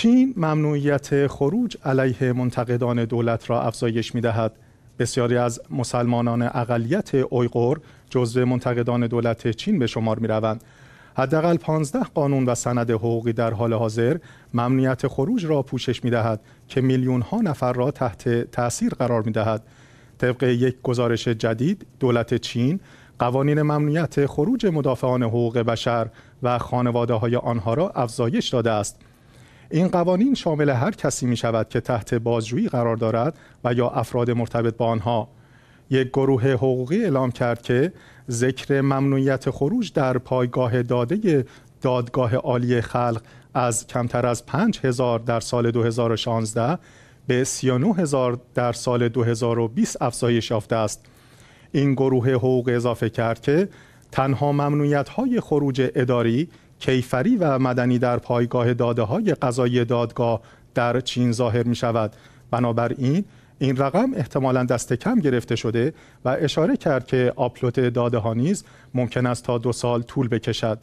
چین ممنوعیت خروج علیه منتقدان دولت را افزایش می دهد. بسیاری از مسلمانان اقلیت اویغور جزو منتقدان دولت چین به شمار می روند. حداقل 15 قانون و سند حقوقی در حال حاضر ممنوعیت خروج را پوشش می دهد که میلیون ها نفر را تحت تاثیر قرار می دهد. طبق یک گزارش جدید دولت چین قوانین ممنوعیت خروج مدافعان حقوق بشر و خانواده های آنها را افزایش داده است. این قوانین شامل هر کسی می شود که تحت بازجویی قرار دارد و یا افراد مرتبط با آنها یک گروه حقوقی اعلام کرد که ذکر ممنوعیت خروج در پایگاه داده دادگاه عالی خلق از کمتر از 5000 در سال 2016 به 39000 در سال 2020 افزایش یافته است این گروه حقوق اضافه کرد که تنها ممنوعیت های خروج اداری کیفری و مدنی در پایگاه داده های قضایی دادگاه در چین ظاهر می شود بنابراین این رقم احتمالا دست کم گرفته شده و اشاره کرد که آپلود داده ها نیز ممکن است تا دو سال طول بکشد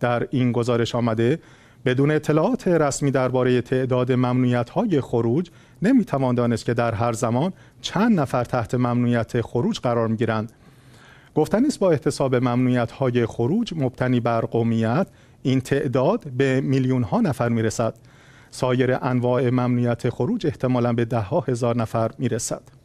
در این گزارش آمده بدون اطلاعات رسمی درباره تعداد ممنوعیت های خروج نمیتوان دانست که در هر زمان چند نفر تحت ممنوعیت خروج قرار می گیرند گفتن است با احتساب ممنوعیت های خروج مبتنی بر قومیت این تعداد به میلیون ها نفر میرسد سایر انواع ممنوعیت خروج احتمالا به ده هزار نفر میرسد